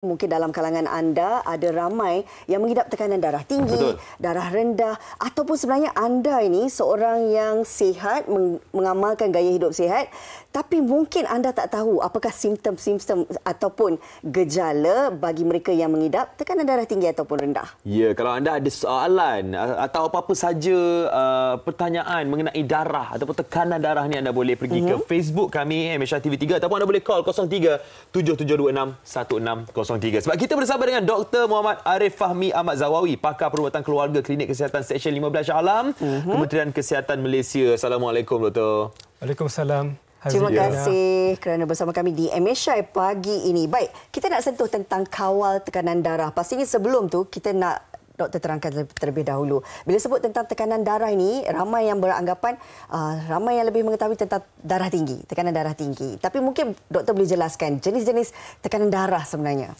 Mungkin dalam kalangan anda ada ramai yang mengidap tekanan darah tinggi, Betul. darah rendah ataupun sebenarnya anda ini seorang yang sihat mengamalkan gaya hidup sihat tapi mungkin anda tak tahu apakah simptom-simptom ataupun gejala bagi mereka yang mengidap tekanan darah tinggi ataupun rendah. Ya, kalau anda ada soalan atau apa-apa saja uh, pertanyaan mengenai darah ataupun tekanan darah ni anda boleh pergi uh-huh. ke mhm. Facebook kami tv 3 ataupun anda boleh call 03 7726 160 0377108822. Sebab kita bersama dengan Dr. Muhammad Arif Fahmi Ahmad Zawawi, pakar perubatan keluarga Klinik Kesihatan Seksyen 15 Alam, uh-huh. Kementerian Kesihatan Malaysia. Assalamualaikum, Doktor. Waalaikumsalam. Terima ya. kasih kerana bersama kami di MSI pagi ini. Baik, kita nak sentuh tentang kawal tekanan darah. Pastinya sebelum tu kita nak doktor terangkan terlebih dahulu. Bila sebut tentang tekanan darah ini, ramai yang beranggapan uh, ramai yang lebih mengetahui tentang darah tinggi, tekanan darah tinggi. Tapi mungkin doktor boleh jelaskan jenis-jenis tekanan darah sebenarnya.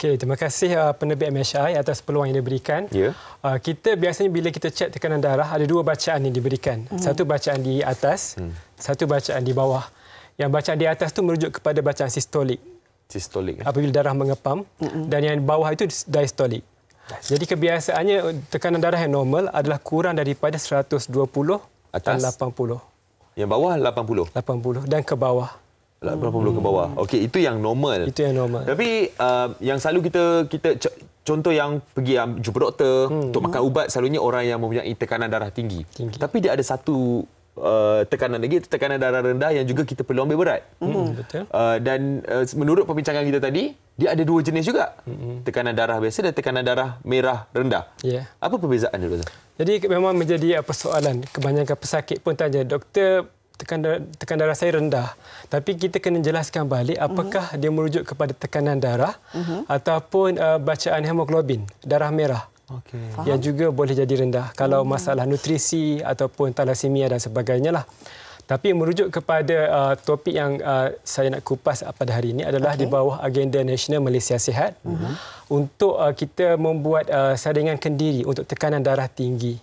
Okay, terima kasih uh, penerbit MHI atas peluang yang diberikan. Yeah. Ya. Uh, kita biasanya bila kita cek tekanan darah, ada dua bacaan yang diberikan. Mm. Satu bacaan di atas, mm. satu bacaan di bawah. Yang bacaan di atas tu merujuk kepada bacaan sistolik. Sistolik. Apabila darah mengepam. Mm-mm. Dan yang bawah itu diastolik. Jadi kebiasaannya tekanan darah yang normal adalah kurang daripada 120 atas dan 80. Yang bawah 80. 80 dan ke bawah. 80 hmm. ke bawah. Okey, itu yang normal. Itu yang normal. Tapi uh, yang selalu kita kita contoh yang pergi um, jumpa doktor hmm. untuk makan ubat selalunya orang yang mempunyai tekanan darah tinggi. tinggi. Tapi dia ada satu Uh, tekanan lagi tekanan darah rendah yang juga kita perlu ambil berat mm-hmm. uh, dan uh, menurut perbincangan kita tadi dia ada dua jenis juga mm-hmm. tekanan darah biasa dan tekanan darah merah rendah yeah. apa perbezaan dia jadi memang menjadi uh, persoalan kebanyakan pesakit pun tanya doktor tekanan darah, tekan darah saya rendah tapi kita kena jelaskan balik apakah mm-hmm. dia merujuk kepada tekanan darah mm-hmm. ataupun uh, bacaan hemoglobin darah merah Okay. Yang juga boleh jadi rendah kalau hmm. masalah nutrisi ataupun talasemia dan sebagainya lah. Tapi merujuk kepada uh, topik yang uh, saya nak kupas pada hari ini adalah okay. di bawah agenda nasional Malaysia Sihat mm-hmm. untuk uh, kita membuat uh, saringan kendiri untuk tekanan darah tinggi.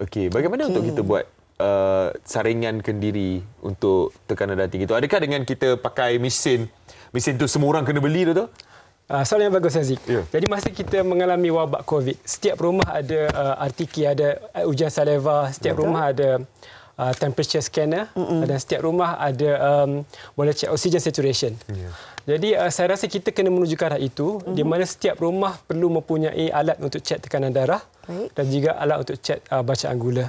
Okey, bagaimana okay. untuk kita buat uh, saringan kendiri untuk tekanan darah tinggi itu? Adakah dengan kita pakai mesin, mesin tu semua orang kena beli tu? Uh, soalan yang bagus Aziz. Yeah. Jadi masa kita mengalami wabak COVID, setiap rumah ada uh, ah, RTK, ada ah, ujian saliva, setiap Betul. rumah ada uh, temperature scanner Mm-mm. dan setiap rumah ada um, boleh cek oxygen saturation. Yeah. Jadi uh, saya rasa kita kena menuju ke arah itu mm-hmm. di mana setiap rumah perlu mempunyai alat untuk cek tekanan darah Baik. dan juga alat untuk cek uh, bacaan gula.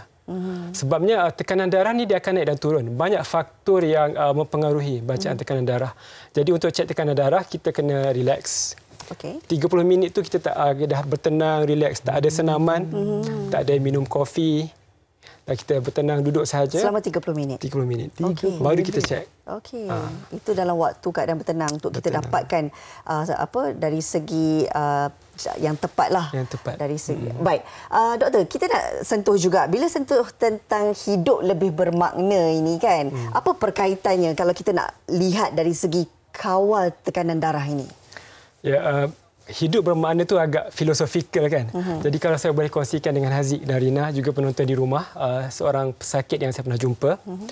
Sebabnya uh, tekanan darah ni dia akan naik dan turun. Banyak faktor yang uh, mempengaruhi bacaan mm. tekanan darah. Jadi untuk cek tekanan darah kita kena relax. Okay. 30 minit tu kita tak uh, dah bertenang, relax, tak ada hmm. senaman, mm. tak ada minum kopi, dan kita bertenang duduk saja selama 30 minit 30 minit okay. baru minit. kita cek okey ha. itu dalam waktu keadaan bertenang untuk bertenang. kita dapatkan uh, apa dari segi uh, yang tepatlah yang tepat dari segi hmm. baik uh, doktor kita nak sentuh juga bila sentuh tentang hidup lebih bermakna ini kan hmm. apa perkaitannya kalau kita nak lihat dari segi kawal tekanan darah ini ya uh, hidup bermakna tu agak filosofikal kan. Mm-hmm. Jadi kalau saya boleh kongsikan dengan Haziq dan Rina juga penonton di rumah, uh, seorang pesakit yang saya pernah jumpa. Mm-hmm.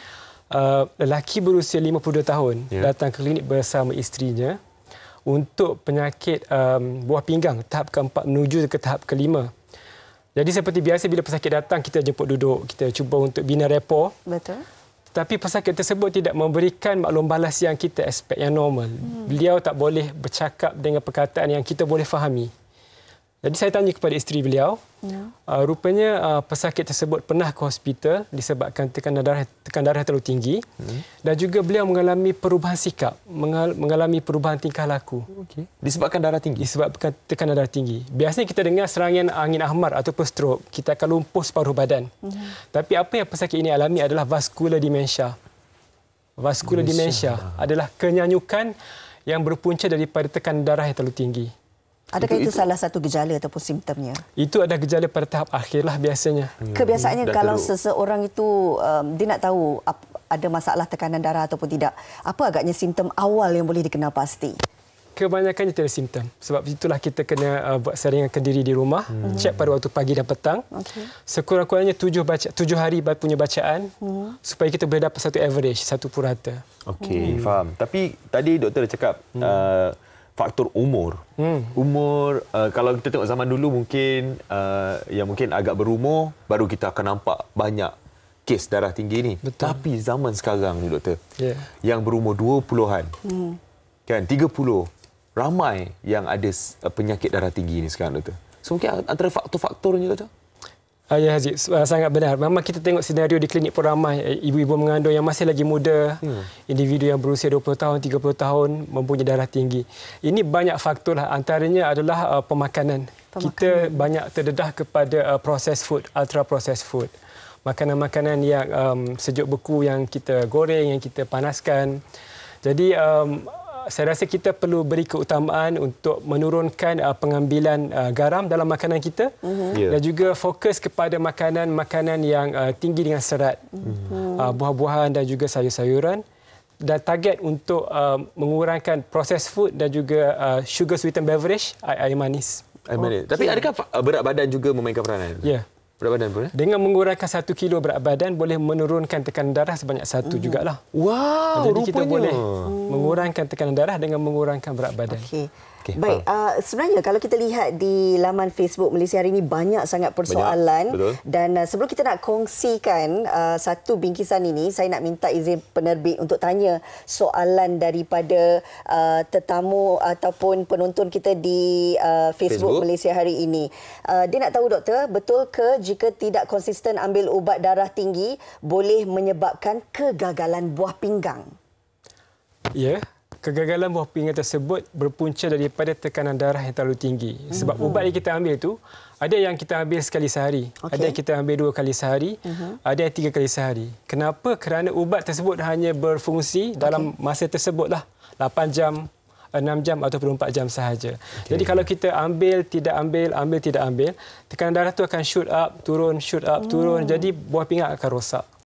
Uh, lelaki berusia 52 tahun yeah. datang ke klinik bersama isterinya untuk penyakit um, buah pinggang tahap keempat menuju ke tahap kelima. Jadi seperti biasa bila pesakit datang kita jemput duduk, kita cuba untuk bina repo. Betul tapi pesakit tersebut tidak memberikan maklum balas yang kita expect yang normal. Hmm. Beliau tak boleh bercakap dengan perkataan yang kita boleh fahami. Jadi saya tanya kepada isteri beliau, ya. uh, rupanya uh, pesakit tersebut pernah ke hospital disebabkan tekanan darah tekanan darah terlalu tinggi hmm. dan juga beliau mengalami perubahan sikap, mengal- mengalami perubahan tingkah laku. Okey. Disebabkan darah tinggi. Disebabkan tekanan darah tinggi. Biasanya kita dengar serangan angin ahmar ataupun stroke, kita akan lumpuh separuh badan. Hmm. Tapi apa yang pesakit ini alami adalah vascular dementia. Vascular dementia, dementia adalah kenyanyukan yang berpunca daripada tekanan darah yang terlalu tinggi. Adakah itu, itu salah satu gejala ataupun simptomnya? Itu ada gejala pada tahap akhirlah biasanya. Hmm. Kebiasaannya hmm, kalau teruk. seseorang itu um, dia nak tahu ada masalah tekanan darah ataupun tidak, apa agaknya simptom awal yang boleh dikenal pasti? Kebanyakannya tidak ada simptom. Sebab itulah kita kena uh, buat saringan kendiri di rumah, hmm. cek pada waktu pagi dan petang. Okay. Sekurang-kurangnya tujuh, baca, tujuh hari punya bacaan hmm. supaya kita boleh dapat satu average, satu purata. Okey, hmm. faham. Tapi tadi doktor cakap... Hmm. Uh, faktor umur. Hmm. Umur uh, kalau kita tengok zaman dulu mungkin uh, yang mungkin agak berumur baru kita akan nampak banyak kes darah tinggi ini. Betul. Tapi zaman sekarang ni doktor. Yeah. Yang berumur 20-an. Hmm. Kan 30 ramai yang ada uh, penyakit darah tinggi ini sekarang doktor. So mungkin antara faktor-faktornya doktor. Ah, ya Haziz, ah, sangat benar. Memang kita tengok senario di klinik pun ramai. Eh, ibu-ibu mengandung yang masih lagi muda, hmm. individu yang berusia 20 tahun, 30 tahun, mempunyai darah tinggi. Ini banyak faktor lah. Antaranya adalah uh, ah, pemakanan. pemakanan. Kita banyak terdedah kepada uh, processed food, ultra proses food. Makanan-makanan yang um, sejuk beku yang kita goreng, yang kita panaskan. Jadi... Um, saya rasa kita perlu beri keutamaan untuk menurunkan uh, pengambilan uh, garam dalam makanan kita mm-hmm. yeah. dan juga fokus kepada makanan-makanan yang uh, tinggi dengan serat. Mm-hmm. Uh, buah-buahan dan juga sayur-sayuran dan target untuk uh, mengurangkan proses food dan juga uh, sugar sweetened beverage air manis. Air manis. Okay. Tapi adakah uh, berat badan juga memainkan peranan? Ya. Yeah berat badan pun? Eh? Dengan menguraikan satu kilo berat badan boleh menurunkan tekanan darah sebanyak 1 hmm. jugalah. Wow, Jadi rupanya. kita boleh mengurangkan tekanan darah dengan mengurangkan berat badan. Okay. Okay, Baik, uh, sebenarnya kalau kita lihat di laman Facebook Malaysia hari ini banyak sangat persoalan banyak. dan uh, sebelum kita nak kongsikan uh, satu bingkisan ini, saya nak minta izin penerbit untuk tanya soalan daripada uh, tetamu ataupun penonton kita di uh, Facebook, Facebook Malaysia hari ini. Uh, dia nak tahu doktor, betul ke jika tidak konsisten ambil ubat darah tinggi boleh menyebabkan kegagalan buah pinggang? Ya. Yeah kegagalan buah pinggang tersebut berpunca daripada tekanan darah yang terlalu tinggi. Sebab mm-hmm. ubat yang kita ambil itu, ada yang kita ambil sekali sehari, okay. ada yang kita ambil dua kali sehari, uh-huh. ada yang tiga kali sehari. Kenapa? Kerana ubat tersebut hanya berfungsi dalam masa tersebutlah, 8 jam, 6 jam atau 24 jam sahaja. Okay. Jadi kalau kita ambil, tidak ambil, ambil, tidak ambil, tekanan darah tu akan shoot up, turun, shoot up, uh turun. Mm. Jadi buah pinggang akan rosak.